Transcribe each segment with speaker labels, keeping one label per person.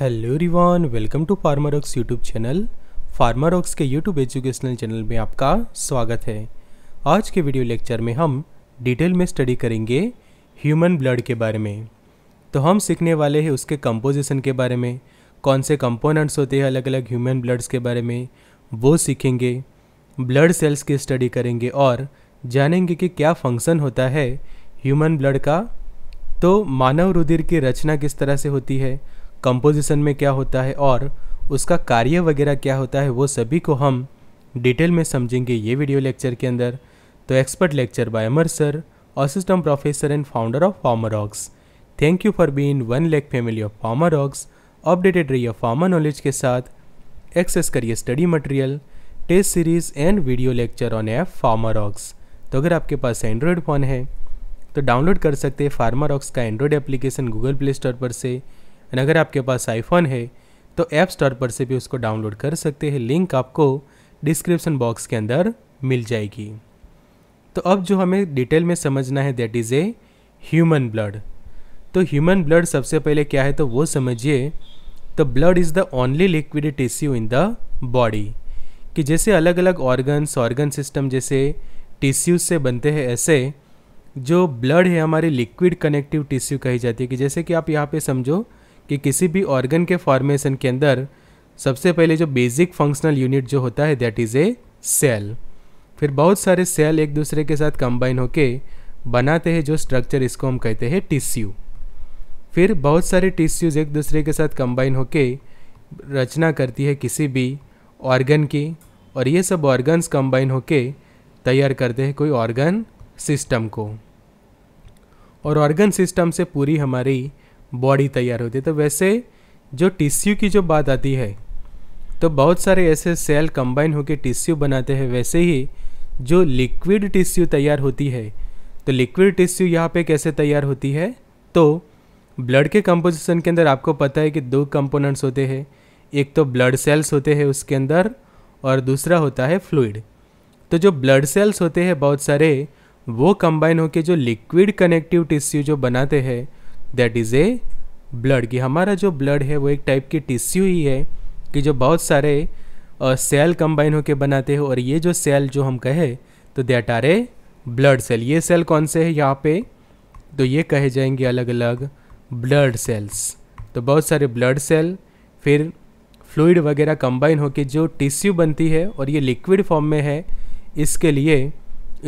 Speaker 1: hello रिवान welcome to Pharmarox YouTube channel Pharmarox के YouTube educational channel में आपका स्वागत है आज के वीडियो लेक्चर में हम डिटेल में स्टडी करेंगे ह्यूमन ब्लड के बारे में तो हम सीखने वाले हैं उसके कंपोजिशन के बारे में कौन से कंपोनेंट्स होते हैं अलग अलग ह्यूमन ब्लड्स के बारे में वो सीखेंगे ब्लड सेल्स की स्टडी करेंगे और जानेंगे कि क्या फंक्शन होता है ह्यूमन ब्लड का तो मानव रुधिर की रचना किस तरह से होती है कंपोजिशन में क्या होता है और उसका कार्य वगैरह क्या होता है वो सभी को हम डिटेल में समझेंगे ये वीडियो लेक्चर के अंदर तो expert lecture by Amar sir assistant professor and founder of Pharmarox thank you for being one lake family of Pharmarox updated रहिए फार्मर नॉलेज के साथ एक्सेस करिए study material test series and video lecture on F Pharmarox तो अगर आपके पास Android phone है तो download कर सकते हैं फार्मर ऑक्स का android application Google Play Store पर से एंड अगर आपके पास आईफोन है तो ऐप स्टोर पर से भी उसको डाउनलोड कर सकते हैं लिंक आपको डिस्क्रिप्शन बॉक्स के अंदर मिल जाएगी तो अब जो हमें डिटेल में समझना है that is a human blood तो ह्यूमन ब्लड सबसे पहले क्या है तो वो समझिए तो blood is the only liquid tissue in the body कि जैसे अलग अलग ऑर्गन्स ऑर्गन सिस्टम जैसे टिश्यूज से बनते हैं ऐसे जो ब्लड है हमारी लिक्विड कनेक्टिव टिश्यू कही जाती है कि जैसे कि आप यहाँ पे समझो कि किसी भी ऑर्गन के फॉर्मेशन के अंदर सबसे पहले जो बेसिक फंक्शनल यूनिट जो होता है दैट इज़ ए सेल फिर बहुत सारे सेल एक दूसरे के साथ कंबाइन होके बनाते हैं जो स्ट्रक्चर इसको हम कहते हैं टिश्यू फिर बहुत सारे टिश्यूज़ एक दूसरे के साथ कंबाइन होके रचना करती है किसी भी ऑर्गन की और ये सब ऑर्गन्स कंबाइन होके तैयार करते हैं कोई ऑर्गन सिस्टम को और ऑर्गन सिस्टम से पूरी हमारी बॉडी तैयार होती है तो वैसे जो टिश्यू की जो बात आती है तो बहुत सारे ऐसे सेल कंबाइन होकर टिश्यू बनाते हैं वैसे ही जो लिक्विड टिश्यू तैयार होती है तो लिक्विड टिश्यू यहाँ पे कैसे तैयार होती है तो ब्लड के कंपोजिशन के अंदर आपको पता है कि दो कंपोनेंट्स होते हैं एक तो ब्लड सेल्स होते हैं उसके अंदर और दूसरा होता है फ्लूइड तो जो ब्लड सेल्स होते हैं बहुत सारे वो कंबाइन होकर जो लिक्विड कनेक्टिव टिश्यू जो बनाते हैं दैट इज़ ए ब्लड कि हमारा जो ब्लड है वो एक टाइप की टिश्यू ही है कि जो बहुत सारे सेल कंबाइन होकर बनाते हैं और ये जो सेल जो हम कहे तो that are a blood cell ये सेल कौन से है यहाँ पे तो ये कहे जाएंगे अलग अलग ब्लड सेल्स तो बहुत सारे ब्लड सेल फिर फ्लूड वगैरह कंबाइन होकर जो टिश्यू बनती है और ये लिक्विड फॉर्म में है इसके लिए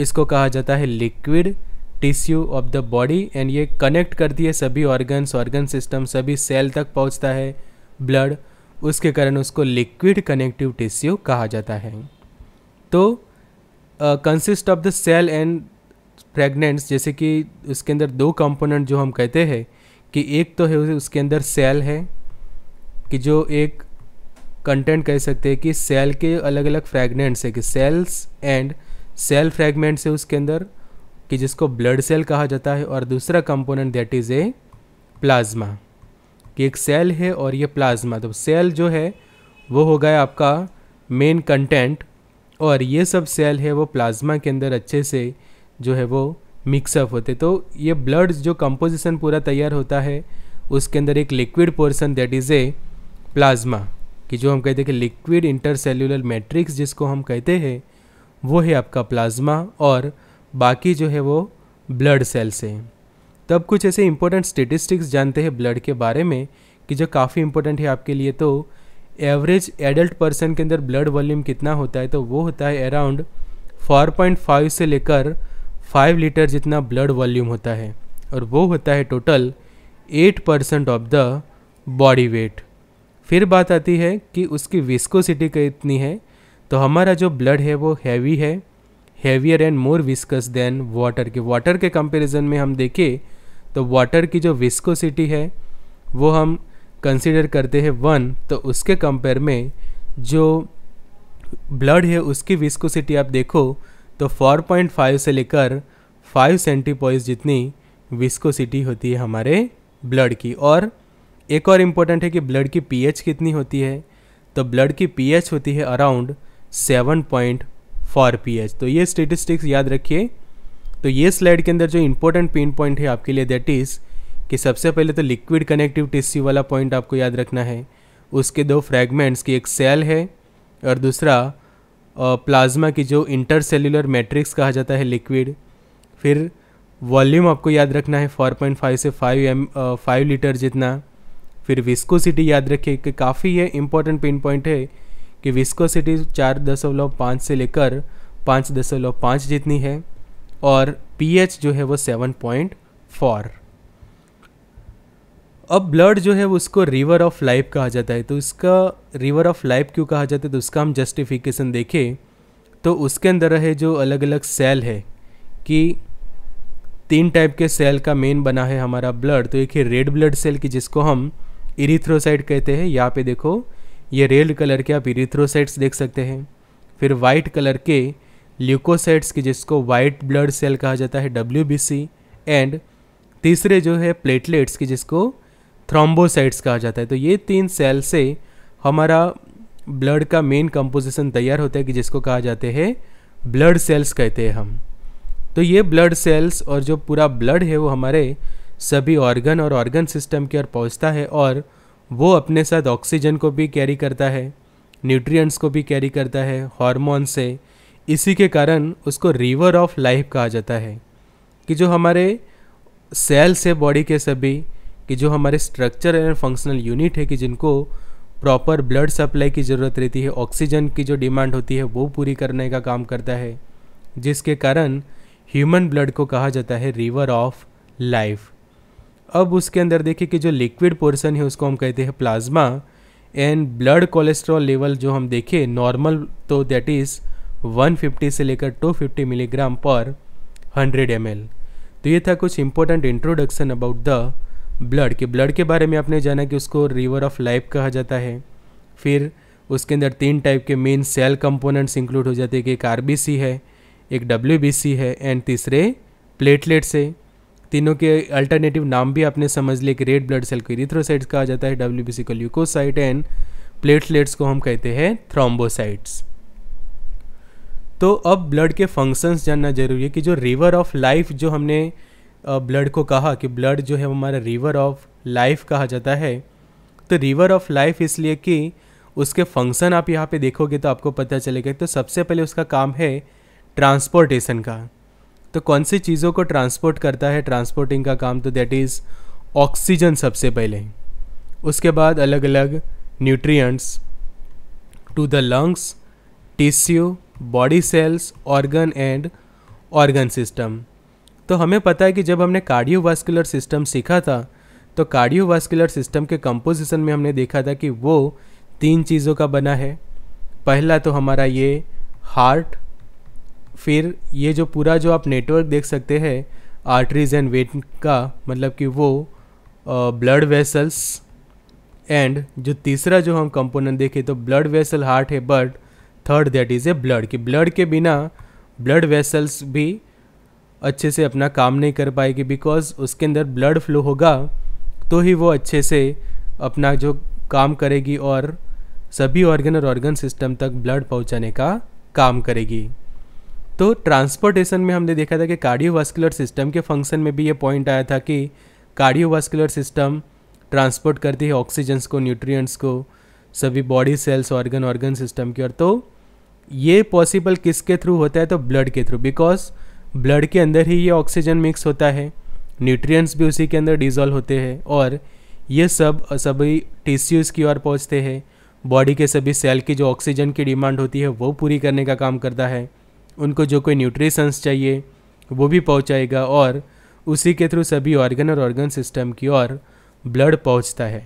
Speaker 1: इसको कहा जाता है liquid tissue of the body and ये कनेक्ट करती है सभी ऑर्गन्स ऑर्गन सिस्टम सभी सेल तक पहुंचता है ब्लड उसके कारण उसको लिक्विड कनेक्टिव टिश्यू कहा जाता है तो consist of the cell and fragments जैसे कि उसके अंदर दो कंपोनेंट जो हम कहते हैं कि एक तो है उसके अंदर सेल है कि जो एक कंटेंट कह सकते हैं कि सेल के अलग अलग फ्रेगनेंट्स है कि सेल्स एंड सेल फ्रेगमेंट्स है उसके अंदर कि जिसको ब्लड सेल कहा जाता है और दूसरा component that is a plasma कि एक सेल है और ये प्लाज्मा तो सेल जो है वो हो गया आपका मेन कंटेंट और ये सब सेल है वो प्लाज्मा के अंदर अच्छे से जो है वो मिक्सअप होते तो ये ब्लड जो कंपोजिशन पूरा तैयार होता है उसके अंदर एक liquid portion that is a plasma कि जो हम कहते हैं कि लिक्विड इंटरसेल्युलर मैट्रिक्स जिसको हम कहते हैं वो है आपका प्लाज्मा और बाकी जो है वो ब्लड सेल से है तब कुछ ऐसे इंपॉर्टेंट स्टेटिस्टिक्स जानते हैं ब्लड के बारे में कि जो काफ़ी इंपॉर्टेंट है आपके लिए तो एवरेज एडल्ट पर्सन के अंदर ब्लड वॉल्यूम कितना होता है तो वो होता है अराउंड 4.5 से लेकर 5 लीटर जितना ब्लड वॉल्यूम होता है और वो होता है total 8 percent of the body weight फिर बात आती है कि उसकी विस्कोसिटी कितनी है तो हमारा जो ब्लड है वो हैवी है heavier and more viscous than water के वाटर के कंपैरिजन में हम देखें तो वाटर की जो विस्कोसिटी है वो हम कंसिडर करते हैं वन तो उसके कंपेयर में जो ब्लड है उसकी विस्कोसिटी आप देखो तो 4.5 से लेकर 5 सेंटीपॉइस जितनी विस्कोसिटी होती है हमारे ब्लड की और एक और इम्पोर्टेंट है कि ब्लड की पीएच कितनी होती है तो ब्लड की पीएच होती है around seven point four P तो ये स्टेटिस्टिक्स याद रखिए तो ये स्लाइड के अंदर जो इंपॉर्टेंट पेन पॉइंट है आपके लिए दैट इज़ कि सबसे पहले तो लिक्विड कनेक्टिव टिश्यू वाला पॉइंट आपको याद रखना है उसके दो फ्रैगमेंट्स की एक सेल है और दूसरा प्लाज्मा की जो इंटरसेल्युलर मैट्रिक्स कहा जाता है लिक्विड फिर वॉल्यूम आपको याद रखना है 4.5 से 5 एम फाइव लीटर जितना फिर विस्कोसिटी याद रखिए कि काफ़ी ये इंपॉर्टेंट पेन पॉइंट है कि विस्कोसिटी चार दशमलव पाँच से लेकर पाँच दशमलव पाँच जितनी है और पीएच जो है वो सेवन पॉइंट फोर अब ब्लड जो है उसको रिवर ऑफ लाइफ कहा जाता है तो इसका रिवर ऑफ लाइफ क्यों कहा जाता है तो उसका हम जस्टिफिकेशन देखें तो उसके अंदर रहे जो अलग अलग सेल है कि तीन टाइप के सेल का मेन बना है हमारा ब्लड तो एक है रेड ब्लड सेल की जिसको हम इरिथ्रोसाइट कहते हैं यहाँ पे देखो ये रेड कलर के आप इरिथ्रोसाइट्स देख सकते हैं फिर वाइट कलर के ल्यूकोसाइट्स की जिसको वाइट ब्लड सेल कहा जाता है डब्ल्यू एंड तीसरे जो है प्लेटलेट्स की जिसको थ्रोम्बोसाइट्स कहा जाता है तो ये तीन सेल से हमारा ब्लड का मेन कंपोजिशन तैयार होता है कि जिसको कहा जाते हैं ब्लड सेल्स कहते हैं हम तो ये ब्लड सेल्स और जो पूरा ब्लड है वो हमारे सभी ऑर्गन और ऑर्गन सिस्टम की ओर पहुंचता है और वो अपने साथ ऑक्सीजन को भी कैरी करता है न्यूट्रिएंट्स को भी कैरी करता है हॉर्मोन से इसी के कारण उसको रिवर ऑफ लाइफ कहा जाता है कि जो हमारे सेल्स है बॉडी के सभी कि जो हमारे स्ट्रक्चर एंड फंक्शनल यूनिट है कि जिनको प्रॉपर ब्लड सप्लाई की ज़रूरत रहती है ऑक्सीजन की जो डिमांड होती है वो पूरी करने का काम करता है जिसके कारण ह्यूमन ब्लड को कहा जाता है रिवर ऑफ लाइफ अब उसके अंदर देखिए कि जो लिक्विड पोर्सन है उसको हम कहते हैं plasma and blood cholesterol level जो हम देखें नॉर्मल तो दैट इज़ 150 से लेकर 250 मिलीग्राम पर 100 एम तो ये था कुछ important introduction about the blood के ब्लड के बारे में आपने जाना कि उसको रिवर ऑफ लाइफ कहा जाता है फिर उसके अंदर तीन टाइप के मेन सेल कंपोनेंट्स इंक्लूड हो जाते हैं कि एक आर है एक डब्ल्यू है एंड तीसरे प्लेटलेट्स है तीनों के अल्टरनेटिव नाम भी आपने समझ लिया कि रेड ब्लड सेल को इरिथ्रोसाइट्स कहा जाता है डब्ल्यू बी सी को ल्यूकोसाइट एंड प्लेटलेट्स को हम कहते हैं थ्रोम्बोसाइट्स तो अब ब्लड के फंक्शंस जानना जरूरी है कि जो रिवर ऑफ लाइफ जो हमने ब्लड को कहा कि ब्लड जो है हमारा रिवर ऑफ लाइफ कहा जाता है तो रिवर ऑफ लाइफ इसलिए कि उसके फंक्शन आप यहाँ पे देखोगे तो आपको पता चलेगा तो सबसे पहले उसका काम है ट्रांसपोर्टेशन का तो कौन सी चीज़ों को ट्रांसपोर्ट करता है ट्रांसपोर्टिंग का काम तो दैट इज़ ऑक्सीजन सबसे पहले उसके बाद अलग अलग nutrients to the lungs tissue body cells organ and organ system तो हमें पता है कि जब हमने कार्डियोवास्कुलर सिस्टम सीखा था तो कार्डियोवास्कुलर सिस्टम के कंपोजिशन में हमने देखा था कि वो तीन चीज़ों का बना है पहला तो हमारा ये हार्ट फिर ये जो पूरा जो आप नेटवर्क देख सकते हैं आर्टरीज एंड वेट का मतलब कि वो ब्लड वेसल्स एंड जो तीसरा जो हम कंपोनेंट देखें तो ब्लड वेसल हार्ट है but third that is a blood कि ब्लड के बिना ब्लड वेसल्स भी अच्छे से अपना काम नहीं कर पाएगी बिकॉज उसके अंदर ब्लड फ्लो होगा तो ही वो अच्छे से अपना जो काम करेगी और सभी ऑर्गन और ऑर्गन सिस्टम तक ब्लड पहुंचाने का काम करेगी तो ट्रांसपोर्टेशन में हमने देखा था कि कार्डियोवास्कुलर सिस्टम के फंक्शन में भी ये पॉइंट आया था कि कार्डियोवास्कुलर सिस्टम ट्रांसपोर्ट करती है ऑक्सीजन्स को न्यूट्रिएंट्स को सभी body cells organ organ system की और तो ये पॉसिबल किसके थ्रू होता है तो ब्लड के थ्रू बिकॉज ब्लड के अंदर ही ये ऑक्सीजन मिक्स होता है न्यूट्रिएंट्स भी उसी के अंदर डिजॉल्व होते हैं और ये सब सभी टिश्यूज़ की ओर पहुँचते हैं बॉडी के सभी सेल की जो ऑक्सीजन की डिमांड होती है वो पूरी करने का काम करता है उनको जो कोई न्यूट्रिशंस चाहिए वो भी पहुंचाएगा और उसी के थ्रू सभी ऑर्गन और ऑर्गन सिस्टम की ओर ब्लड पहुंचता है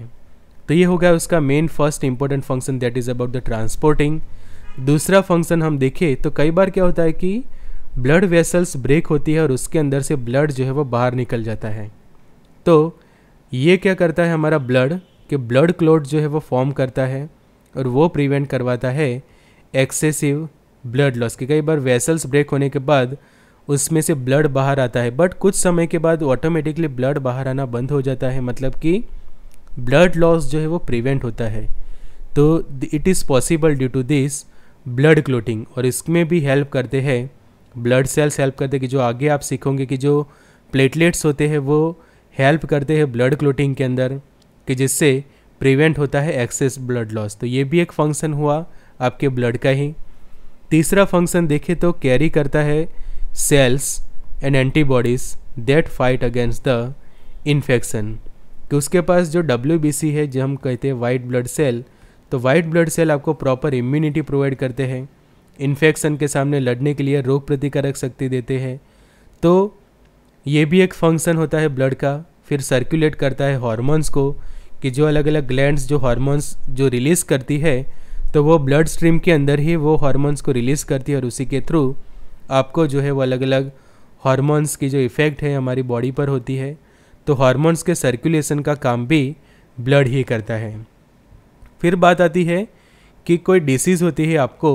Speaker 1: तो ये होगा उसका main first important function that is about the transporting दूसरा फंक्शन हम देखें तो कई बार क्या होता है कि ब्लड वेसल्स ब्रेक होती है और उसके अंदर से ब्लड जो है वो बाहर निकल जाता है तो ये क्या करता है हमारा ब्लड कि ब्लड क्लोट जो है वो फॉर्म करता है और वो प्रिवेंट करवाता है एक्सेसिव ब्लड लॉस कि कई बार वेसल्स ब्रेक होने के बाद उसमें से ब्लड बाहर आता है बट कुछ समय के बाद ऑटोमेटिकली ब्लड बाहर आना बंद हो जाता है मतलब कि ब्लड लॉस जो है वो प्रिवेंट होता है तो it is possible due to this blood clotting और इसमें भी हेल्प करते हैं ब्लड सेल्स हेल्प करते हैं कि जो आगे आप सीखोगे कि जो प्लेटलेट्स होते हैं वो हेल्प करते हैं ब्लड क्लोटिंग के अंदर कि जिससे प्रिवेंट होता है एक्सेस ब्लड लॉस तो ये भी एक फंक्शन हुआ आपके ब्लड का ही तीसरा फंक्शन देखें तो कैरी करता है cells and antibodies that fight against the infection कि उसके पास जो डब्ल्यू है जो हम कहते हैं वाइट ब्लड सेल तो वाइट ब्लड सेल आपको प्रॉपर इम्यूनिटी प्रोवाइड करते हैं इन्फेक्शन के सामने लड़ने के लिए रोग प्रतिकारक शक्ति देते हैं तो ये भी एक फंक्शन होता है ब्लड का फिर सर्कुलेट करता है हॉर्मोन्स को कि जो अलग अलग ग्लैंड्स जो हॉर्मोन्स जो रिलीज़ करती है तो वो ब्लड स्ट्रीम के अंदर ही वो हार्मोन्स को रिलीज़ करती है और उसी के थ्रू आपको जो है वो अलग अलग हार्मोन्स की जो इफ़ेक्ट है हमारी बॉडी पर होती है तो हार्मोन्स के सर्कुलेशन का काम भी ब्लड ही करता है फिर बात आती है कि कोई डिसीज़ होती है आपको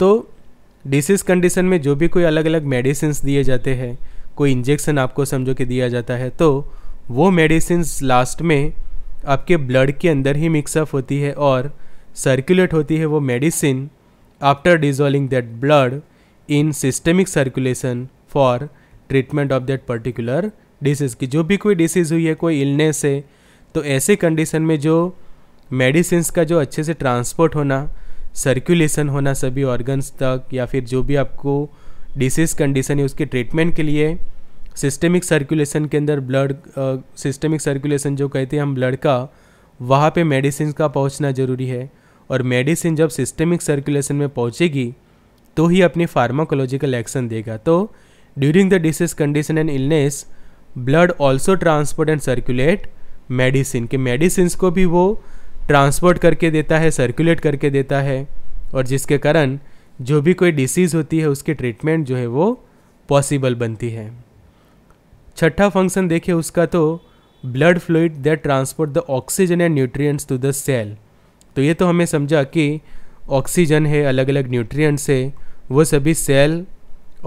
Speaker 1: तो डिसीज़ कंडीशन में जो भी कोई अलग अलग मेडिसिन दिए जाते हैं कोई इंजेक्शन आपको समझो कि दिया जाता है तो वो मेडिसिन लास्ट में आपके ब्लड के अंदर ही मिक्सअप होती है और सर्कुलेट होती है वो medicine after dissolving that blood in systemic circulation for treatment of that particular disease की जो भी कोई डिसीज़ हुई है कोई इलनेस है तो ऐसे कंडीशन में जो मेडिसिन का जो अच्छे से ट्रांसपोर्ट होना सर्कुलेशन होना सभी ऑर्गन्स तक या फिर जो भी आपको डिसीज़ कंडीशन है उसके ट्रीटमेंट के लिए सिस्टमिक सर्कुलेशन के अंदर ब्लड सिस्टमिक सर्कुलेशन जो कहते हैं हम ब्लड का वहाँ पे मेडिसिन का पहुँचना ज़रूरी है और मेडिसिन जब सिस्टमिक सर्कुलेशन में पहुँचेगी तो ही अपनी फार्माकोलॉजिकल एक्शन देगा तो during the disease condition and illness blood also transport and circulate medicine के मेडिसिन को भी वो ट्रांसपोर्ट करके देता है सर्कुलेट करके देता है और जिसके कारण जो भी कोई डिसीज़ होती है उसकी ट्रीटमेंट जो है वो पॉसिबल बनती है छठा फंक्शन देखिए उसका तो blood fluid that transport the oxygen and nutrients to the cell तो ये तो हमें समझा कि ऑक्सीजन है अलग अलग न्यूट्रिएंट्स है वो सभी सेल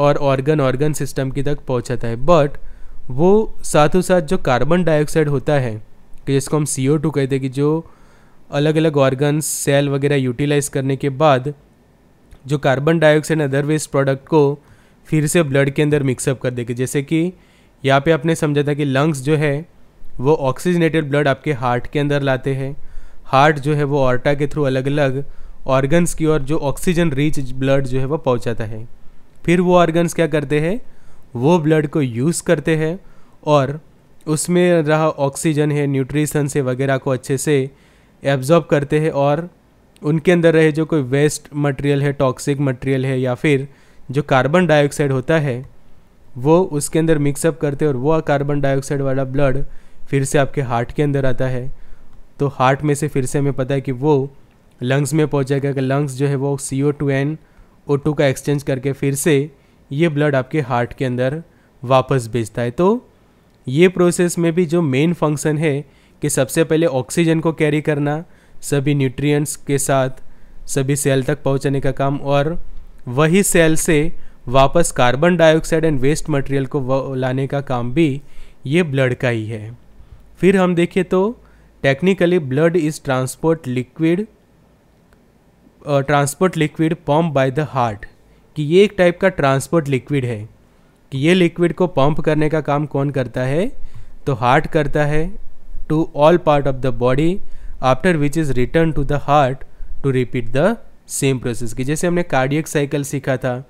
Speaker 1: और ऑर्गन ऑर्गन सिस्टम की तक पहुंचाता है बट वो साथों साथ जो कार्बन डाइऑक्साइड होता है कि जिसको हम सी ओ टू कहते हैं कि जो अलग अलग ऑर्गन सेल वगैरह यूटिलाइज करने के बाद जो carbon dioxide other waste product को फिर से ब्लड के अंदर मिक्सअप कर देगी जैसे कि यहाँ पे आपने समझा था कि लंग्स जो है वो ऑक्सीजनेटेड ब्लड आपके हार्ट के अंदर लाते हैं हार्ट जो है वो ऑर्टा के थ्रू अलग अलग ऑर्गन्स की ओर जो ऑक्सीजन रिच ब्लड जो है वो पहुंचाता है फिर वो ऑर्गन्स क्या करते हैं वो ब्लड को यूज़ करते हैं और उसमें रहा ऑक्सीजन है न्यूट्रिशन से वगैरह को अच्छे से एब्जॉर्ब करते हैं और उनके अंदर रहे जो कोई वेस्ट मटेरियल है टॉक्सिक मटेरियल है या फिर जो कार्बन डाइऑक्साइड होता है वो उसके अंदर मिक्सअप करते हैं और वो कार्बन डाइऑक्साइड वाला ब्लड फिर से आपके हार्ट के अंदर आता है तो हार्ट में से फिर से हमें पता है कि वो लंग्स में पहुँच जाएगा कि लंग्स जो है वो C O two and O two का एक्सचेंज करके फिर से ये ब्लड आपके हार्ट के अंदर वापस भेजता है तो ये प्रोसेस में भी जो मेन फंक्शन है कि सबसे पहले ऑक्सीजन को कैरी करना सभी न्यूट्रिएंट्स के साथ सभी सेल तक पहुंचाने का काम और वही सेल से वापस carbon dioxide and waste material को लाने का काम भी ये ब्लड का ही है फिर हम देखें तो technically blood is transport liquid transport liquid pump by the heart कि ये एक टाइप का ट्रांसपोर्ट लिक्विड है कि ये लिक्विड को पंप करने का काम कौन करता है तो हार्ट करता है to all part of the body after which is return to the heart to repeat the same process कि जैसे हमने कार्डियक साइकिल सीखा था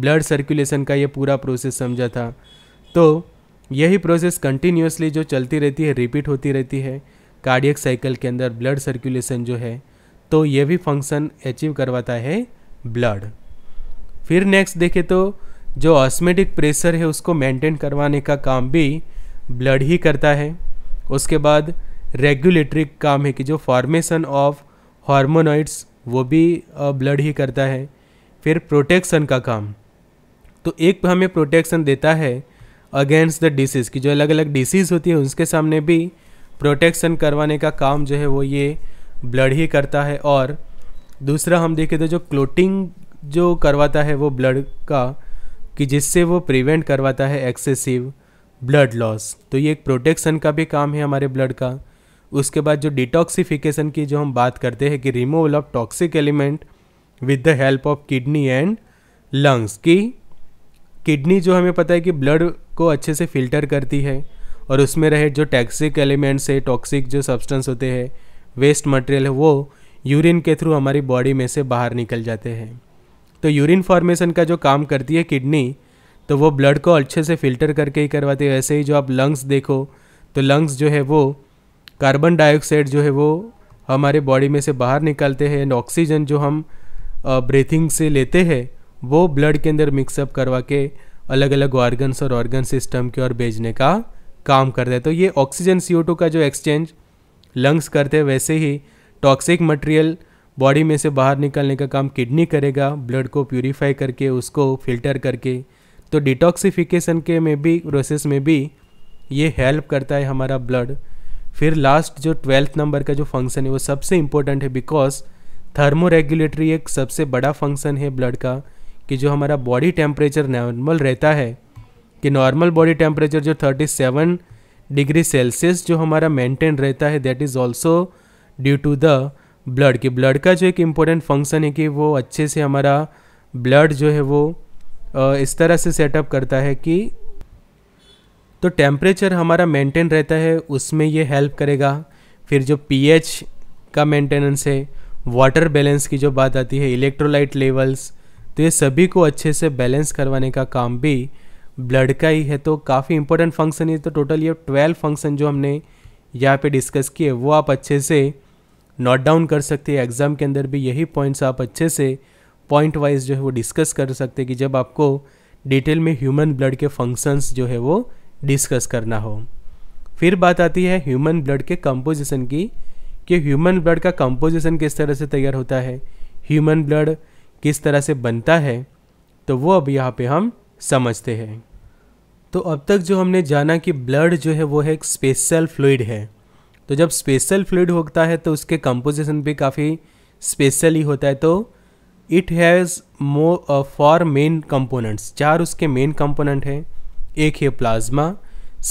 Speaker 1: ब्लड सर्कुलेशन का ये पूरा प्रोसेस समझा था तो यही प्रोसेस कंटिन्यूसली जो चलती रहती है रिपीट होती रहती है कार्डियक साइकिल के अंदर ब्लड सर्कुलेशन जो है तो ये भी फंक्शन अचीव करवाता है ब्लड फिर नेक्स्ट देखें तो जो ऑस्मेटिक प्रेशर है उसको मेंटेन करवाने का काम भी ब्लड ही करता है उसके बाद रेगुलेटरी काम है कि जो फॉर्मेशन ऑफ हार्मोनॉइड्स वो भी ब्लड ही करता है फिर प्रोटेक्शन का काम तो एक हमें प्रोटेक्शन देता है अगेंस्ट द डिसीज़ की जो अलग अलग डिसीज़ होती है उसके सामने भी प्रोटेक्शन करवाने का काम जो है वो ये ब्लड ही करता है और दूसरा हम देखें तो जो क्लोटिंग जो करवाता है वो ब्लड का कि जिससे वो प्रिवेंट करवाता है एक्सेसिव ब्लड लॉस तो ये एक प्रोटेक्शन का भी काम है हमारे ब्लड का उसके बाद जो डिटॉक्सिफिकेशन की जो हम बात करते हैं कि removal of toxic element with the help of kidney and lungs की किडनी जो हमें पता है कि ब्लड को अच्छे से फिल्टर करती है और उसमें रहे जो टैक्सिक एलिमेंट्स है टॉक्सिक जो सब्सटेंस होते हैं वेस्ट मटेरियल है वो यूरिन के थ्रू हमारी बॉडी में से बाहर निकल जाते हैं तो यूरिन फॉर्मेशन का जो काम करती है किडनी तो वो ब्लड को अच्छे से फिल्टर करके ही करवाती है वैसे ही जो आप लंग्स देखो तो लंग्स जो है वो कार्बन डाइऑक्साइड जो है वो हमारे बॉडी में से बाहर निकालते हैं एंड ऑक्सीजन जो हम ब्रीथिंग से लेते हैं वो ब्लड के अंदर मिक्सअप करवा के अलग अलग ऑर्गन्स और ऑर्गन सिस्टम की ओर भेजने का काम करता है तो ये ऑक्सीजन सी का जो एक्सचेंज लंग्स करते हैं वैसे ही टॉक्सिक मटेरियल बॉडी में से बाहर निकलने का काम किडनी करेगा ब्लड को प्यूरीफाई करके उसको फिल्टर करके तो डिटॉक्सिफिकेशन के में भी प्रोसेस में भी ये हेल्प करता है हमारा ब्लड फिर लास्ट जो ट्वेल्थ नंबर का जो फंक्शन है वो सबसे इम्पोर्टेंट है बिकॉज थर्मोरेगुलेटरी एक सबसे बड़ा फंक्शन है ब्लड का कि जो हमारा बॉडी टेम्परेचर नॉर्मल रहता है कि नॉर्मल बॉडी टेम्परेचर जो 37 डिग्री सेल्सियस जो हमारा मेंटेन रहता है that is also due to the blood कि ब्लड का जो एक इम्पोर्टेंट फंक्शन है कि वो अच्छे से हमारा ब्लड जो है वो इस तरह से सेटअप करता है कि तो टेम्परेचर हमारा मेंटेन रहता है उसमें ये हेल्प करेगा फिर जो पीएच का मेंटेनेंस है वाटर बैलेंस की जो बात आती है इलेक्ट्रोलाइट लेवल्स तो ये सभी को अच्छे से बैलेंस करवाने का काम भी ब्लड का ही है तो काफ़ी इंपॉर्टेंट फंक्शन है तो टोटल ये ट्वेल्व फंक्शन जो हमने यहाँ पे डिस्कस किए वो आप अच्छे से नोट डाउन कर सकते हैं एग्ज़ाम के अंदर भी यही पॉइंट्स आप अच्छे से पॉइंट वाइज जो है वो डिस्कस कर सकते हैं कि जब आपको डिटेल में ह्यूमन ब्लड के फंक्शंस जो है वो डिस्कस करना हो फिर बात आती है ह्यूमन ब्लड के कंपोजिशन की कि ह्यूमन ब्लड का कंपोजिशन किस तरह से तैयार होता है ह्यूमन ब्लड किस तरह से बनता है तो वो अब यहाँ पे हम समझते हैं तो अब तक जो हमने जाना कि ब्लड जो है वो है एक स्पेशल फ्लूड है तो जब स्पेशल फ्लूड होता है तो उसके कंपोजिशन भी काफ़ी स्पेशल ही होता है तो it has more four main components चार उसके मेन कंपोनेंट हैं एक है प्लाज्मा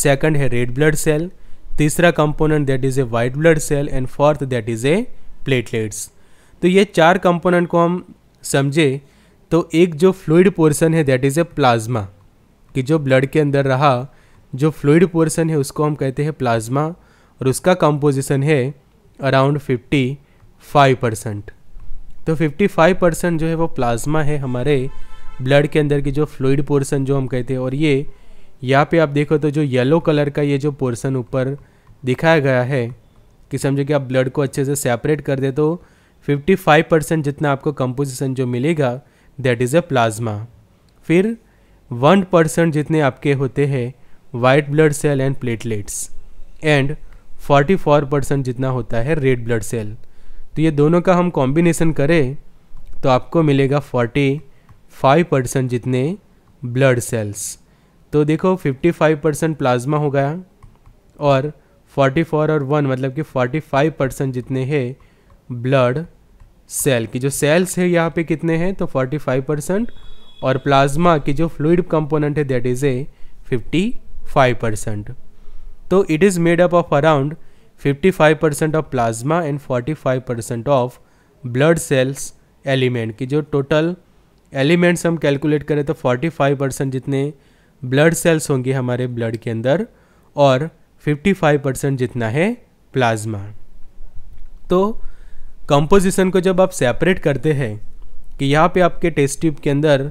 Speaker 1: सेकंड है रेड ब्लड सेल तीसरा component that is a white blood cell and fourth that is a platelets तो ये चार कंपोनेंट को हम समझे तो एक जो fluid portion that that is a plasma कि जो ब्लड के अंदर रहा जो फ्लूड पोर्सन है उसको हम कहते हैं प्लाज्मा और उसका कंपोजिशन है अराउंड फिफ्टी फाइव परसेंट तो फिफ्टी फाइव परसेंट जो है वो प्लाज्मा है हमारे ब्लड के अंदर की जो फ्लूड पोर्सन जो हम कहते हैं और ये यहाँ पे आप देखो तो जो येलो कलर का ये जो पोर्सन ऊपर दिखाया गया है कि समझो कि आप ब्लड को अच्छे से सेपरेट कर दे तो 55 परसेंट जितना आपको कंपोजिशन जो मिलेगा दैट इज़ अ प्लाज्मा फिर वन परसेंट जितने आपके होते हैं white blood cell and platelets and forty four percent जितना होता है रेड ब्लड सेल तो ये दोनों का हम कॉम्बिनेसन करें तो आपको मिलेगा फोर्टी फाइव परसेंट जितने ब्लड सेल्स तो देखो फिफ्टी फाइव परसेंट प्लाज्मा हो गया और फोर्टी फोर और वन मतलब कि फोर्टी फाइव परसेंट जितने हैं ब्लड सेल की जो सेल्स है यहाँ पे कितने हैं तो 45 परसेंट और प्लाज्मा की जो फ्लूड कंपोनेंट है दैट इज़ ए 55 परसेंट तो it is made up of around 55 percent of plasma and 45 percent of blood cells element की जो टोटल एलिमेंट्स हम कैलकुलेट करें तो 45 परसेंट जितने ब्लड सेल्स होंगे हमारे ब्लड के अंदर और 55 परसेंट जितना है प्लाज्मा तो कंपोजिशन को जब आप सेपरेट करते हैं कि यहाँ पे आपके टेस्ट ट्यूब के अंदर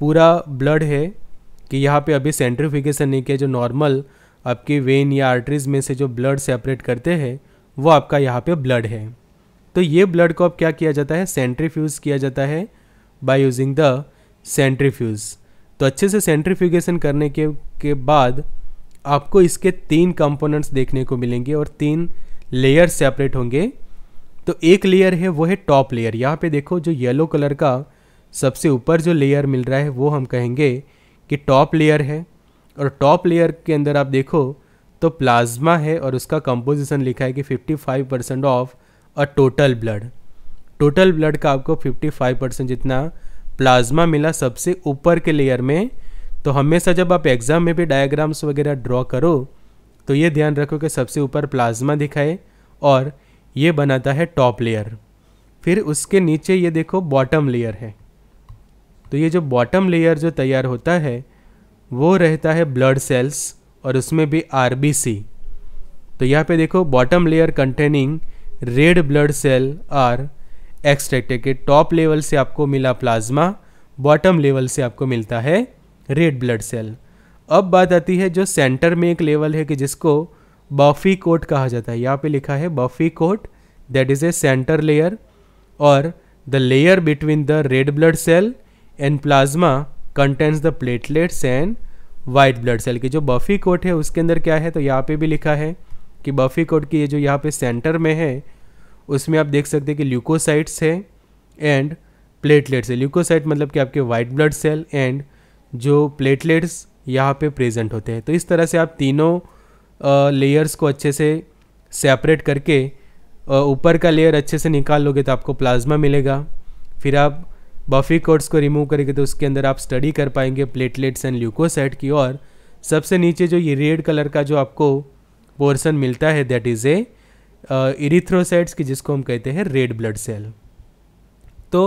Speaker 1: पूरा ब्लड है कि यहाँ पे अभी सेंट्रिफिकेशन नहीं किया जो नॉर्मल आपके वेन या आर्टरीज में से जो ब्लड सेपरेट करते हैं वो आपका यहाँ पे ब्लड है तो ये ब्लड को अब क्या किया जाता है सेंट्रीफ्यूज किया जाता है बाय यूजिंग द सेंट्रीफ्यूज तो अच्छे से सेंट्रीफिकेशन करने के के बाद आपको इसके तीन कंपोनेंट्स देखने को मिलेंगे और तीन लेयर सेपरेट होंगे तो एक लेयर है वो है टॉप लेयर यहाँ पे देखो जो येलो कलर का सबसे ऊपर जो लेयर मिल रहा है वो हम कहेंगे कि टॉप लेयर है और टॉप लेयर के अंदर आप देखो तो प्लाज्मा है और उसका कंपोजिशन लिखा है कि 55 percent of a total blood total blood का आपको 55 परसेंट जितना प्लाज्मा मिला सबसे ऊपर के लेयर में तो हमेशा जब आप एग्ज़ाम में भी डायग्राम्स वगैरह ड्रॉ करो तो ये ध्यान रखो कि सबसे ऊपर प्लाज्मा दिखाए और ये बनाता है टॉप लेयर फिर उसके नीचे ये देखो बॉटम लेयर है तो ये जो बॉटम लेयर जो तैयार होता है वो रहता है ब्लड सेल्स और उसमें भी आर तो यहाँ पे देखो bottom layer containing red blood cell are extracted के टॉप लेवल से आपको मिला प्लाज्मा बॉटम लेवल से आपको मिलता है रेड ब्लड सेल अब बात आती है जो सेंटर में एक लेवल है कि जिसको बफी कोट कहा जाता है यहाँ पे लिखा है buffy coat that is a center layer और the layer between the red blood cell and plasma contents the platelets and white blood cell की जो बफी कोट है उसके अंदर क्या है तो यहाँ पे भी लिखा है कि बफी कोट की ये जो यहाँ पे सेंटर में है उसमें आप देख सकते हैं कि ल्यूकोसाइट्स है एंड प्लेटलेट्स है ल्यूकोसाइट मतलब कि आपके वाइट ब्लड सेल एंड जो प्लेटलेट्स यहाँ पे प्रेजेंट होते हैं तो इस तरह से आप तीनों लेयर्स को अच्छे से सेपरेट करके ऊपर का लेयर अच्छे से निकाल लोगे तो आपको प्लाज्मा मिलेगा फिर आप बफी कोड्स को रिमूव करेंगे तो उसके अंदर आप स्टडी कर पाएंगे प्लेटलेट्स एंड ल्यूकोसाइट की और सबसे नीचे जो ये रेड कलर का जो आपको पोर्सन मिलता है दैट इज़ ए इरिथ्रोसाइट्स की जिसको हम कहते हैं रेड ब्लड सेल तो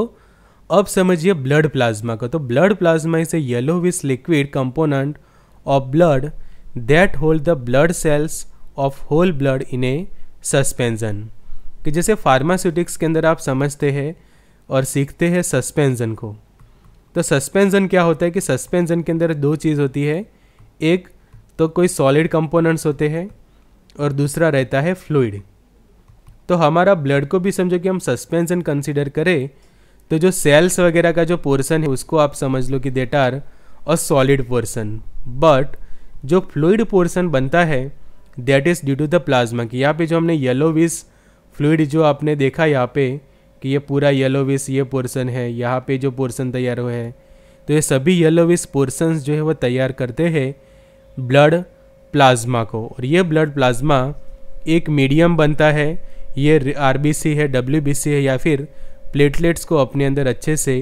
Speaker 1: अब समझिए ब्लड प्लाज्मा का तो ब्लड प्लाज्मा इज ए विस liquid component of blood that hold the blood cells of whole blood in a suspension कि जैसे फार्मास्यूटिक्स के अंदर आप समझते हैं और सीखते हैं सस्पेंजन को तो सस्पेंजन क्या होता है कि सस्पेंजन के अंदर दो चीज़ होती है एक तो कोई सॉलिड कंपोनेंट्स होते हैं और दूसरा रहता है फ्लूड तो हमारा ब्लड को भी समझो कि हम सस्पेंजन कंसिडर करें तो जो सेल्स वगैरह का जो पोर्सन है उसको आप समझ लो कि that are a solid portion but जो फ्लूड पोर्सन बनता है that is due to the plasma की यहाँ पे जो हमने येलो विस फ्लूड जो आपने देखा यहाँ पे कि ये पूरा येलो विस ये पोर्सन है यहाँ पे जो पोर्सन तैयार हुए हैं तो ये सभी येलो विस पोर्सन जो है वो तैयार करते हैं ब्लड प्लाज्मा को और ये ब्लड प्लाज्मा एक मीडियम बनता है ये आर है डब्ल्यू है या फिर प्लेटलेट्स को अपने अंदर अच्छे से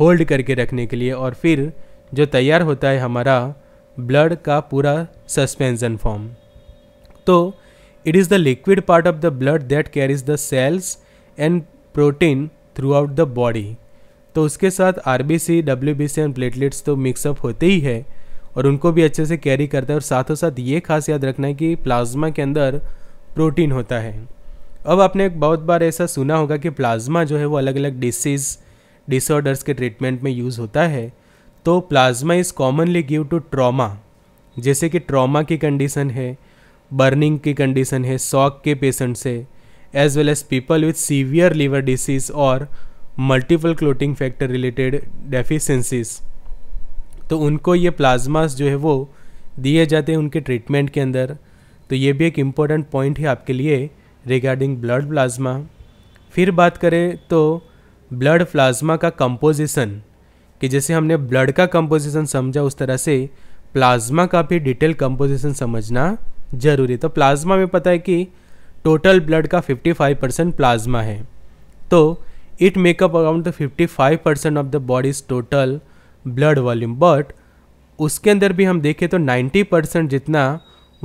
Speaker 1: होल्ड करके रखने के लिए और फिर जो तैयार होता है हमारा ब्लड का पूरा सस्पेंशन फॉर्म तो it is the liquid part of the blood that carries the cells and protein throughout the body तो उसके साथ R B C W B C and platelets तो मिक्सअप होते ही है और उनको भी अच्छे से कैरी करता है और साथों साथ ये खास याद रखना है कि प्लाज्मा के अंदर प्रोटीन होता है अब आपने एक बहुत बार ऐसा सुना होगा कि प्लाज्मा जो है वो अलग अलग डिसीज़ डिसऑर्डर्स के ट्रीटमेंट में यूज़ होता है तो plasma is commonly give to trauma जैसे कि ट्रॉमा की कंडीशन है बर्निंग की कंडीशन है शॉक के पेशेंट से as well as people with severe liver disease और multiple clotting factor related deficiencies तो उनको ये प्लाज्मास जो है वो दिए जाते हैं उनके ट्रीटमेंट के अंदर तो ये भी एक इम्पॉर्टेंट पॉइंट है आपके लिए रिगार्डिंग ब्लड प्लाज्मा फिर बात करें तो ब्लड प्लाज्मा का कंपोजिशन कि जैसे हमने ब्लड का कंपोजिशन समझा उस तरह से प्लाज्मा का भी डिटेल कंपोजिशन समझना जरूरी है तो प्लाज्मा में पता है कि टोटल ब्लड का 55 परसेंट प्लाज्मा है तो it make up around the 55 percent of the body's total blood volume but उसके अंदर भी हम देखें तो 90 परसेंट जितना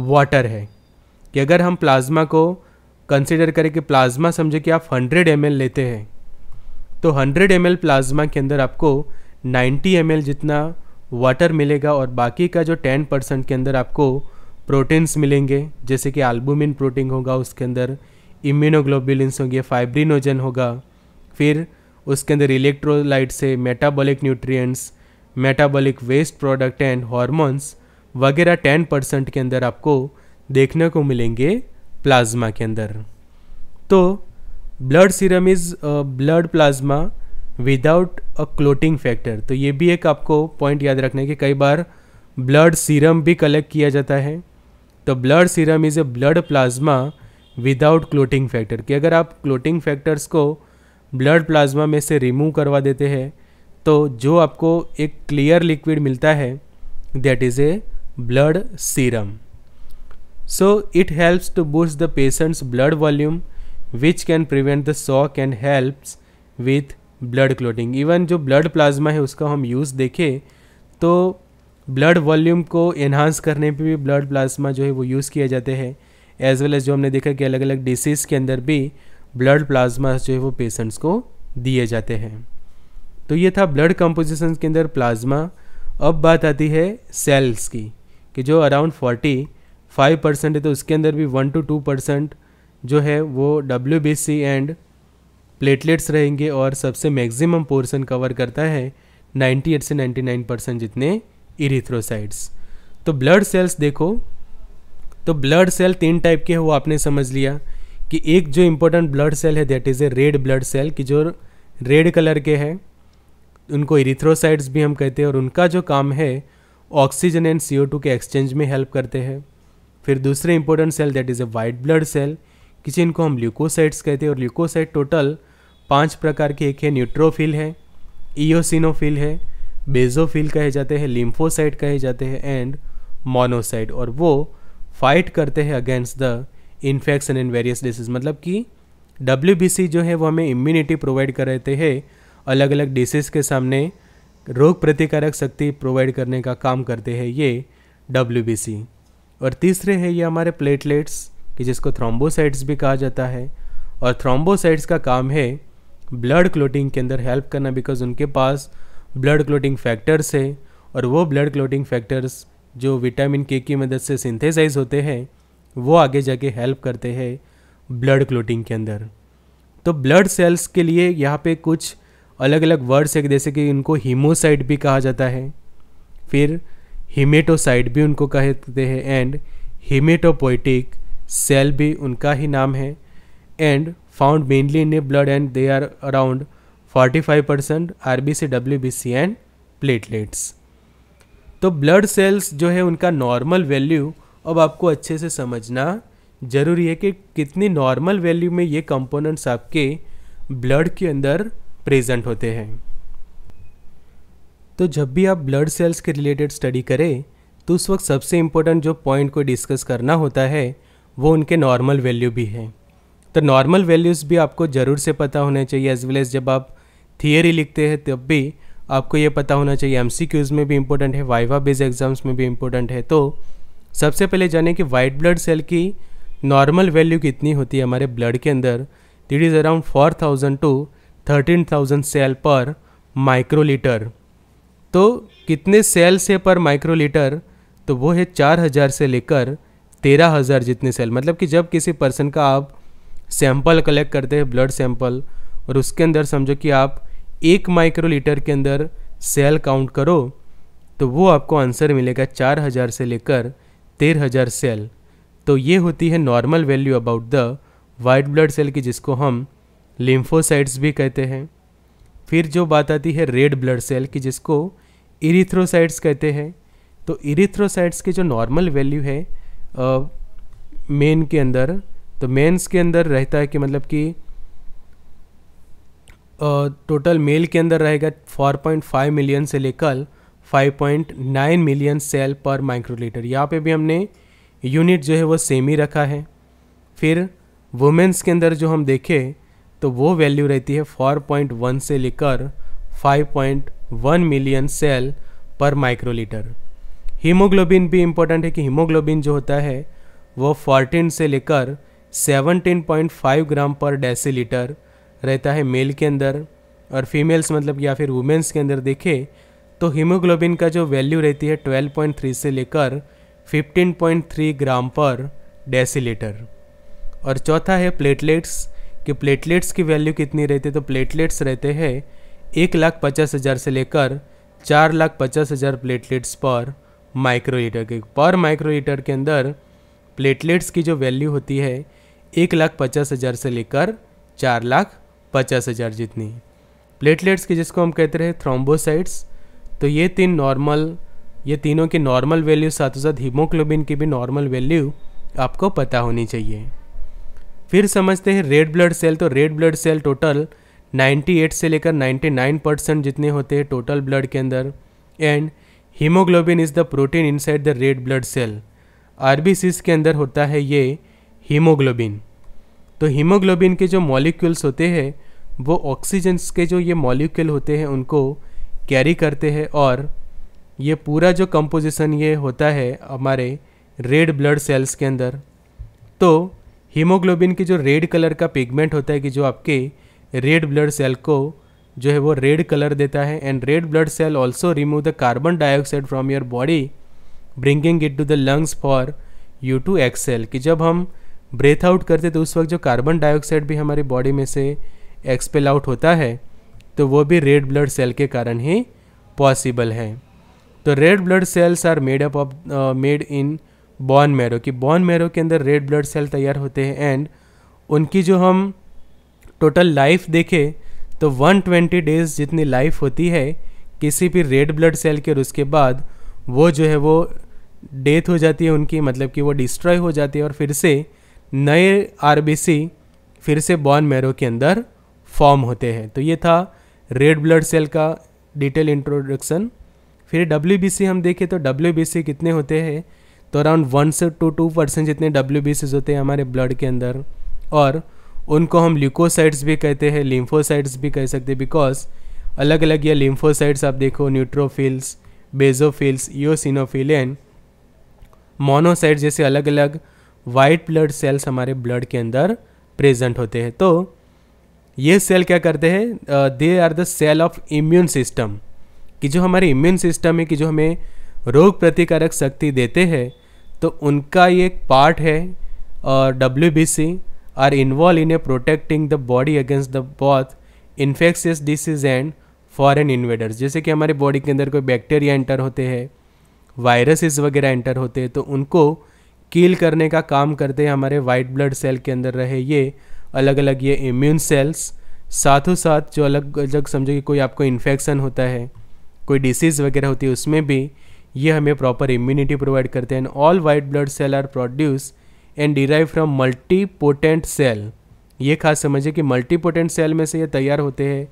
Speaker 1: वाटर है कि अगर हम प्लाज्मा को कंसिडर करें कि प्लाज्मा समझे कि आप 100 एम लेते हैं तो 100 एम प्लाज्मा के अंदर आपको नाइन्टी एम जितना वाटर मिलेगा और बाकी का जो टेन परसेंट के अंदर आपको प्रोटीन्स मिलेंगे जैसे कि आल्बुमिन प्रोटीन होगा उसके अंदर इम्यूनोग्लोबुलिन्स होंगे फाइब्रिनोजन होगा फिर उसके अंदर इलेक्ट्रोलाइट से metabolic nutrients metabolic waste product and hormones वगैरह टेन परसेंट के अंदर आपको देखने को मिलेंगे प्लाज्मा के अंदर तो blood serum is blood plasma without a clotting factor तो ये भी एक आपको पॉइंट याद रखना है कि कई बार ब्लड सीरम भी कलेक्ट किया जाता है तो blood serum is a blood plasma without clotting factor कि अगर आप क्लोटिंग फैक्टर्स को ब्लड प्लाज्मा में से रिमूव करवा देते हैं तो जो आपको एक क्लियर लिक्विड मिलता है that is a blood serum so it helps to boost the patient's blood volume which can prevent the shock and helps with blood clotting even जो ब्लड प्लाज्मा है उसका हम यूज़ देखें तो ब्लड वॉल्यूम को enhance करने पे भी ब्लड प्लाज्मा जो है वो यूज़ किए जाते हैं एज वेल एज जो हमने देखा कि अलग अलग डिसीज़ के अंदर भी ब्लड प्लाज्मा जो है वो पेशेंट्स को दिए जाते हैं तो ये था ब्लड कंपोजिशन के अंदर प्लाज्मा अब बात आती है सेल्स की कि जो अराउंड फोर्टी फाइव परसेंट है तो उसके अंदर भी वन टू टू परसेंट जो है वो W B C and platelets रहेंगे और सबसे मैक्सिमम पोर्शन कवर करता है 98 से 99 परसेंट जितने इरिथ्रोसाइड्स तो ब्लड सेल्स देखो तो ब्लड सेल तीन टाइप के वो आपने समझ लिया कि एक जो इम्पोर्टेंट ब्लड सेल है that is a red blood cell कि जो रेड कलर के हैं उनको इरिथ्रोसाइड्स भी हम कहते हैं और उनका जो काम है ऑक्सीजन एंड सी के एक्सचेंज में हेल्प करते हैं फिर दूसरे important cell that is a white blood cell कि जिनको हम ल्यूकोसाइट्स कहते हैं और ल्यूकोसाइट टोटल पांच प्रकार के एक है न्यूट्रोफिल है ईओसिनोफिल है बेजोफिल कहे जाते हैं लिम्फोसाइट कहे जाते हैं एंड मोनोसाइट और वो फाइट करते हैं against the infection in various disease मतलब कि डब्ल्यू जो है वो हमें इम्यूनिटी प्रोवाइड कर रहे हैं अलग अलग डिसीज़ के सामने रोग प्रतिकारक शक्ति प्रोवाइड करने का काम करते हैं ये डब्ल्यू और तीसरे है ये हमारे प्लेटलेट्स कि जिसको थ्रोम्बोसाइट्स भी कहा जाता है और थ्रोम्बोसाइट्स का काम है ब्लड क्लोटिंग के अंदर हेल्प करना बिकॉज उनके पास ब्लड क्लोटिंग फैक्टर्स है और वो ब्लड क्लोटिंग फैक्टर्स जो विटामिन के की मदद से सिंथेसाइज होते हैं वो आगे जाके हेल्प करते हैं ब्लड क्लोटिंग के अंदर तो ब्लड सेल्स के लिए यहाँ पे कुछ अलग अलग वर्ड्स है जैसे कि उनको हीमोसाइट भी कहा जाता है फिर हीमेटोसाइट भी उनको कहते हैं एंड हीमेटोपोइटिक सेल भी उनका ही नाम है and found mainly in the blood and they are around 45% RBC, WBC and platelets तो ब्लड सेल्स जो है उनका नॉर्मल वैल्यू अब आपको अच्छे से समझना ज़रूरी है कि कितनी नॉर्मल वैल्यू में ये कंपोनेंट्स आपके ब्लड के अंदर प्रेजेंट होते हैं तो जब भी आप ब्लड सेल्स के रिलेटेड स्टडी करें तो उस वक्त सबसे इम्पोर्टेंट जो पॉइंट को डिस्कस करना होता है वो उनके नॉर्मल वैल्यू भी हैं तो नॉर्मल वैल्यूज़ भी आपको ज़रूर से पता होने चाहिए एज वेल एज़ जब आप थियरी लिखते हैं तब भी आपको ये पता होना चाहिए एम में भी इम्पोर्टेंट है वाइवा बेज एग्ज़ाम्स में भी इम्पोर्टेंट है तो सबसे पहले जाने कि वाइट ब्लड सेल की नॉर्मल वैल्यू कितनी होती है हमारे ब्लड के अंदर that is around four thousand to thirteen thousand cell per microlitre तो कितने सेल से पर माइक्रोलीटर तो वो है चार हज़ार से लेकर तेरह हज़ार जितने सेल मतलब कि जब किसी पर्सन का आप सैंपल कलेक्ट करते हैं ब्लड सैंपल और उसके अंदर समझो कि आप एक माइक्रोलीटर के अंदर सेल काउंट करो तो वो आपको आंसर मिलेगा चार हज़ार से लेकर तेरह हज़ार सेल तो ये होती है normal value about the white blood cell की जिसको हम लिम्फोसाइट्स भी कहते हैं फिर जो बात आती है रेड ब्लड सेल की जिसको इरिथ्रोसाइट्स कहते हैं तो इरिथ्रोसाइट्स की जो नॉर्मल वैल्यू है मेन के अंदर तो मेंस के अंदर रहता है कि मतलब कि टोटल मेल के अंदर रहेगा 4.5 मिलियन से लेकर 5.9 मिलियन सेल पर माइक्रोलीटर यहाँ पे भी हमने यूनिट जो है वो सेम ही रखा है फिर वुमेंस के अंदर जो हम देखें तो वो वैल्यू रहती है 4.1 से लेकर 5.1 million cell per microlitre haemoglobin भी इम्पोर्टेंट है कि हीमोग्लोबिन जो होता है वो 14 से लेकर 17.5 ग्राम पर डेसीलीटर रहता है मेल के अंदर और फीमेल्स मतलब या फिर वुमेंस के अंदर देखें तो हीमोग्लोबिन का जो वैल्यू रहती है 12.3 से लेकर 15.3 ग्राम पर डेसीलीटर और चौथा है प्लेटलेट्स कि प्लेटलेट्स की वैल्यू कितनी रहती है तो प्लेटलेट्स रहते हैं एक लाख पचास हज़ार से लेकर चार लाख पचास हज़ार प्लेटलेट्स पर माइक्रोलीटर के पर माइक्रोलीटर के अंदर प्लेटलेट्स की जो वैल्यू होती है एक लाख पचास हज़ार से लेकर चार लाख पचास हज़ार जितनी प्लेटलेट्स के जिसको हम कहते हैं थ्रोम्बोसाइट्स तो ये तीन नॉर्मल ये तीनों के नॉर्मल वैल्यू साथ साथ हीमोग्लोबिन की भी नॉर्मल वैल्यू आपको पता होनी चाहिए फिर समझते हैं रेड ब्लड सेल तो रेड ब्लड सेल टोटल 98 से लेकर 99 परसेंट जितने होते हैं टोटल ब्लड के अंदर and haemoglobin is the protein inside the red blood cell are के अंदर होता है ये हीमोग्लोबिन तो हीमोग्लोबिन के जो मॉलिक्यूल्स होते हैं वो ऑक्सीजन्स के जो ये मॉलिक्यूल होते हैं उनको कैरी करते हैं और ये पूरा जो कंपोजिशन ये होता है हमारे रेड ब्लड सेल्स के अंदर तो हीमोग्लोबिन के जो रेड कलर का पिगमेंट होता है कि जो आपके रेड ब्लड सेल को जो है वो रेड कलर देता है and red blood cell also remove the carbon dioxide from your body bringing it to the lungs for you to exhale कि जब हम ब्रेथ आउट करते तो उस वक्त जो कार्बन डाइऑक्साइड भी हमारी बॉडी में से एक्सपेल आउट होता है तो वो भी रेड ब्लड सेल के कारण ही पॉसिबल है तो red blood cells are made up of made in bone marrow कि बॉन मैरो के अंदर रेड ब्लड सेल तैयार होते हैं एंड उनकी जो हम टोटल लाइफ देखें तो 120 डेज जितनी लाइफ होती है किसी भी रेड ब्लड सेल के और उसके बाद वो जो है वो डेथ हो जाती है उनकी मतलब कि वो डिस्ट्रॉय हो जाती है और फिर से नए आरबीसी फिर से बॉन मैरो के अंदर फॉर्म होते हैं तो ये था रेड ब्लड सेल का डिटेल इंट्रोडक्शन फिर डब्ल्यू हम देखें तो डब्ल्यू कितने होते हैं तो अराउंड वन से टू टू परसेंट जितने डब्ल्यू होते हैं हमारे ब्लड के अंदर और उनको हम ल्यूकोसाइड्स भी कहते हैं लिम्फोसाइड्स भी कह सकते हैं बिकॉज अलग अलग ये लिम्फोसाइड्स आप देखो neutrophils basophils eosinophil and monocytes जैसे अलग अलग वाइट ब्लड सेल्स हमारे ब्लड के अंदर प्रेजेंट होते हैं तो ये सेल क्या करते हैं they are the cell of immune system कि जो हमारे इम्यून सिस्टम है कि जो हमें रोग प्रतिकारक शक्ति देते हैं तो उनका ये एक पार्ट है और W B C are involve in a protecting the body against the both infectious disease and foreign invaders जैसे कि हमारे बॉडी के अंदर कोई बैक्टीरिया एंटर होते हैं वायरसेस वगैरह एंटर होते हैं तो उनको कील करने का काम करते हैं हमारे वाइट ब्लड सेल के अंदर रहे ये अलग अलग ये इम्यून सेल्स साथों साथ जो अलग अलग समझो कि कोई आपको इन्फेक्शन होता है कोई डिसीज़ वगैरह होती है उसमें भी ये हमें प्रॉपर इम्यूनिटी प्रोवाइड करते हैं all white blood cell are produce and derive from multipotent cell ये खास समझिए कि मल्टीपोटेंट सेल में से ये तैयार होते हैं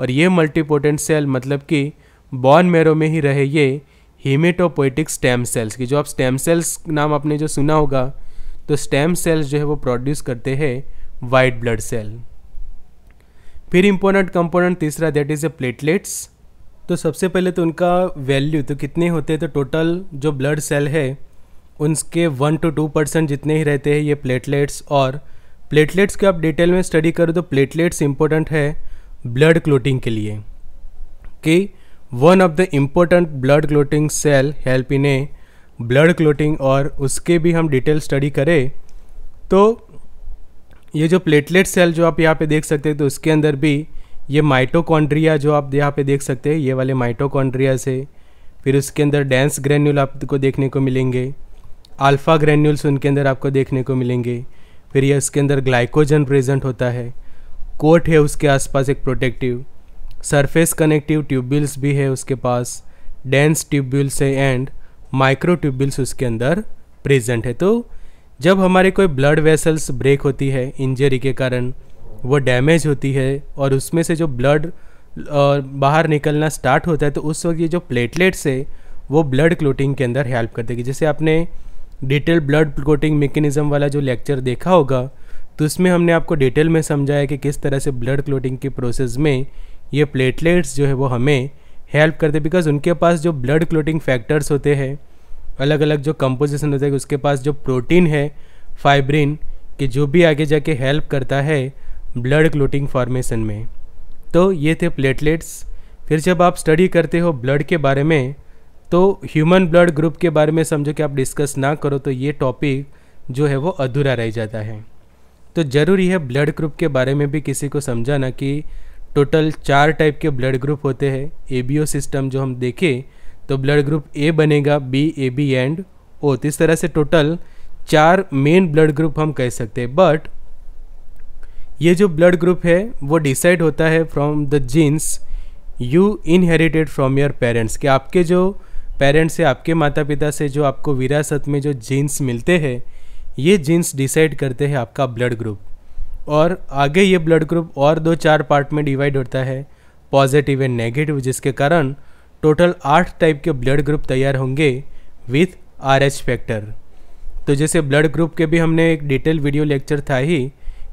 Speaker 1: और ये मल्टीपोटेंट सेल मतलब कि बॉन मेरो में ही रहे ये हीमेटोपोइटिक स्टेम सेल्स की जो आप स्टेम सेल्स नाम आपने जो सुना होगा तो स्टेम सेल्स जो है वो प्रोड्यूस करते हैं वाइट ब्लड सेल फिर इम्पोर्टेंट कंपोनेंट तीसरा दैट इज़ ए प्लेटलेट्स तो सबसे पहले तो उनका वैल्यू तो कितने होते हैं तो टोटल जो ब्लड सेल है उनके वन टू टू परसेंट जितने ही रहते हैं ये प्लेटलेट्स और प्लेटलेट्स के आप डिटेल में स्टडी करो तो प्लेटलेट्स इंपॉर्टेंट है ब्लड क्लोटिंग के लिए कि one of the important blood clotting cell help in a blood clotting और उसके भी हम डिटेल स्टडी करें तो ये जो प्लेटलेट सेल जो आप यहाँ पे देख सकते हैं तो उसके अंदर भी ये माइटोकॉन्ड्रिया जो आप यहाँ पे देख सकते हैं ये वाले माइटोकॉन्ड्रिया से फिर उसके अंदर डेंस ग्रेन्यूल आपको देखने को मिलेंगे अल्फ़ा ग्रेन्यूल्स उनके अंदर आपको देखने को मिलेंगे फिर ये उसके अंदर ग्लाइकोजन प्रेजेंट होता है कोट है उसके आसपास एक प्रोटेक्टिव सरफेस कनेक्टिव ट्यूबवेल्स भी है उसके पास डेंस ट्यूबवेल्स है एंड माइक्रो ट्यूबवेल्स उसके अंदर प्रेजेंट है तो जब हमारे कोई ब्लड वेसल्स ब्रेक होती है इंजरी के कारण वो डैमेज होती है और उसमें से जो ब्लड बाहर निकलना स्टार्ट होता है तो उस वक्त ये जो प्लेटलेट्स है वो ब्लड क्लोटिंग के अंदर हेल्प कर देगी जैसे आपने डिटेल ब्लड क्लोटिंग मेकेनिज़म वाला जो लेक्चर देखा होगा तो उसमें हमने आपको डिटेल में समझाया कि किस तरह से ब्लड क्लोटिंग के प्रोसेस में ये प्लेटलेट्स जो है वो हमें हेल्प करते हैं बिकॉज उनके पास जो ब्लड क्लोटिंग फैक्टर्स होते हैं अलग अलग जो कंपोजिशन होता है उसके पास जो प्रोटीन है फाइब्रिन कि जो भी आगे जाके हेल्प करता है ब्लड क्लोटिंग फॉर्मेशन में तो ये थे प्लेटलेट्स फिर जब आप स्टडी करते हो ब्लड के बारे में तो ह्यूमन ब्लड ग्रुप के बारे में समझो कि आप डिस्कस ना करो तो ये टॉपिक जो है वो अधूरा रह जाता है तो ज़रूरी है ब्लड ग्रुप के बारे में भी किसी को समझाना कि टोटल चार टाइप के ब्लड ग्रुप होते हैं ए बी ओ सिस्टम जो हम देखें तो ब्लड ग्रुप ए बनेगा B A B and O तो इस तरह से टोटल चार मेन ब्लड ग्रुप हम कह सकते हैं बट ये जो ब्लड ग्रुप है वो डिसाइड होता है from the genes you inherited from your parents कि आपके जो पेरेंट्स से आपके माता पिता से जो आपको विरासत में जो जीन्स मिलते हैं ये जीन्स डिसाइड करते हैं आपका ब्लड ग्रुप और आगे ये ब्लड ग्रुप और दो चार पार्ट में डिवाइड होता है पॉजिटिव एंड नेगेटिव जिसके कारण टोटल आठ टाइप के ब्लड ग्रुप तैयार होंगे विथ आर एच फैक्टर तो जैसे ब्लड ग्रुप के भी हमने एक डिटेल वीडियो लेक्चर था ही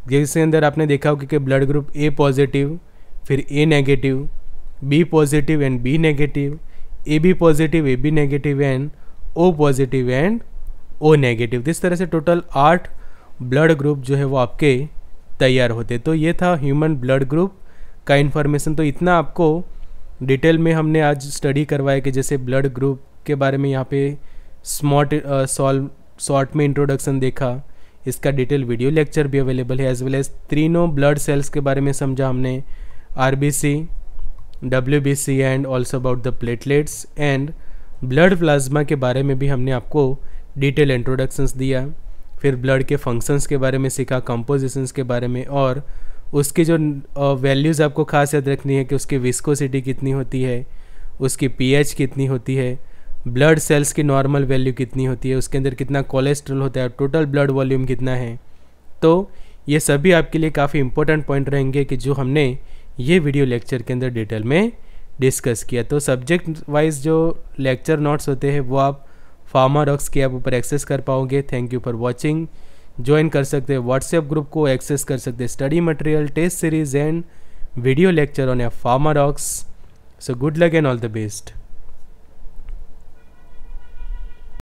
Speaker 1: जिसके अंदर आपने देखा होगा कि ब्लड ग्रुप ए पॉजिटिव फिर A negative B positive and B negative A B positive A B negative and O positive and O negative इस तरह से टोटल आठ ब्लड ग्रुप जो है वो आपके तैयार होते तो ये था ह्यूमन ब्लड ग्रुप का इन्फॉर्मेशन तो इतना आपको डिटेल में हमने आज स्टडी करवाया कि जैसे ब्लड ग्रुप के बारे में यहाँ पे स्मॉट सॉल्व शॉर्ट में इंट्रोडक्शन देखा इसका डिटेल वीडियो लेक्चर भी अवेलेबल है एज वेल एज तीनों ब्लड सेल्स के बारे में समझा हमने R B C W B C and also about the platelets and blood plasma के बारे में भी हमने आपको डिटेल इंट्रोडक्शंस दिया फिर ब्लड के फंक्शंस के बारे में सीखा कंपोजिशंस के बारे में और उसकी जो वैल्यूज़ आपको खास याद रखनी है कि उसकी विस्कोसिटी कितनी होती है उसकी पीएच कितनी होती है ब्लड सेल्स की नॉर्मल वैल्यू कितनी होती है उसके अंदर कितना कोलेस्ट्रॉल होता है टोटल ब्लड वॉल्यूम कितना है तो ये सभी आपके लिए काफ़ी इंपॉर्टेंट पॉइंट रहेंगे कि जो हमने ये वीडियो लेक्चर के अंदर डिटेल में डिस्कस किया तो सब्जेक्ट वाइज जो लेक्चर नोट्स होते हैं वो आप फार्मा डॉक्स की ऐप ऊपर एक्सेस कर पाओगे thank you for watching join कर सकते हैं व्हाट्सएप ग्रुप को एक्सेस कर सकते हैं study material test series and video lecture on a Pharma Docs so good luck and all the best